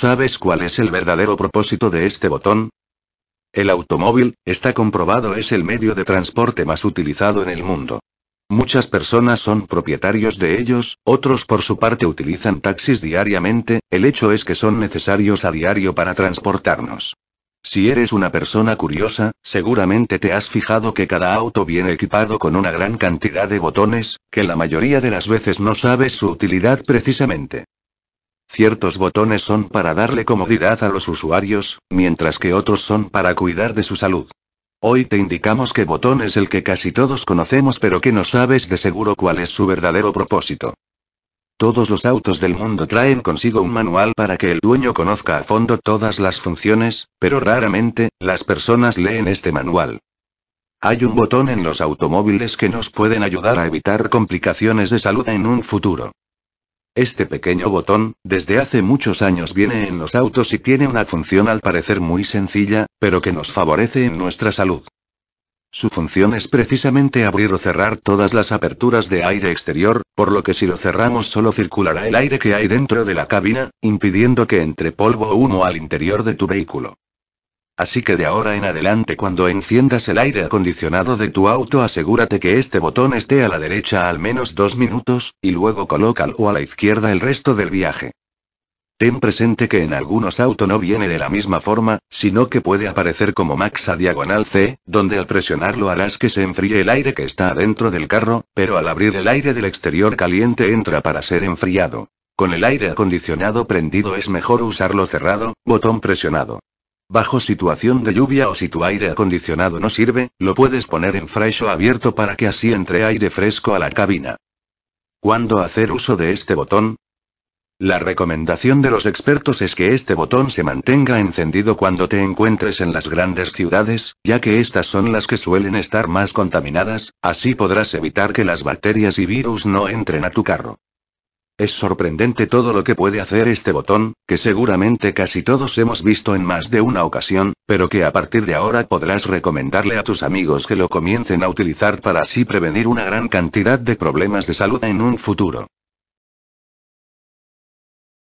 ¿Sabes cuál es el verdadero propósito de este botón? El automóvil, está comprobado, es el medio de transporte más utilizado en el mundo. Muchas personas son propietarios de ellos, otros por su parte utilizan taxis diariamente, el hecho es que son necesarios a diario para transportarnos. Si eres una persona curiosa, seguramente te has fijado que cada auto viene equipado con una gran cantidad de botones, que la mayoría de las veces no sabes su utilidad precisamente. Ciertos botones son para darle comodidad a los usuarios, mientras que otros son para cuidar de su salud. Hoy te indicamos qué botón es el que casi todos conocemos pero que no sabes de seguro cuál es su verdadero propósito. Todos los autos del mundo traen consigo un manual para que el dueño conozca a fondo todas las funciones, pero raramente, las personas leen este manual. Hay un botón en los automóviles que nos pueden ayudar a evitar complicaciones de salud en un futuro. Este pequeño botón, desde hace muchos años viene en los autos y tiene una función al parecer muy sencilla, pero que nos favorece en nuestra salud. Su función es precisamente abrir o cerrar todas las aperturas de aire exterior, por lo que si lo cerramos solo circulará el aire que hay dentro de la cabina, impidiendo que entre polvo o humo al interior de tu vehículo. Así que de ahora en adelante cuando enciendas el aire acondicionado de tu auto asegúrate que este botón esté a la derecha al menos dos minutos, y luego colócalo a la izquierda el resto del viaje. Ten presente que en algunos autos no viene de la misma forma, sino que puede aparecer como max a diagonal C, donde al presionarlo harás que se enfríe el aire que está adentro del carro, pero al abrir el aire del exterior caliente entra para ser enfriado. Con el aire acondicionado prendido es mejor usarlo cerrado, botón presionado. Bajo situación de lluvia o si tu aire acondicionado no sirve, lo puedes poner en fresho abierto para que así entre aire fresco a la cabina. ¿Cuándo hacer uso de este botón? La recomendación de los expertos es que este botón se mantenga encendido cuando te encuentres en las grandes ciudades, ya que estas son las que suelen estar más contaminadas, así podrás evitar que las bacterias y virus no entren a tu carro. Es sorprendente todo lo que puede hacer este botón, que seguramente casi todos hemos visto en más de una ocasión, pero que a partir de ahora podrás recomendarle a tus amigos que lo comiencen a utilizar para así prevenir una gran cantidad de problemas de salud en un futuro.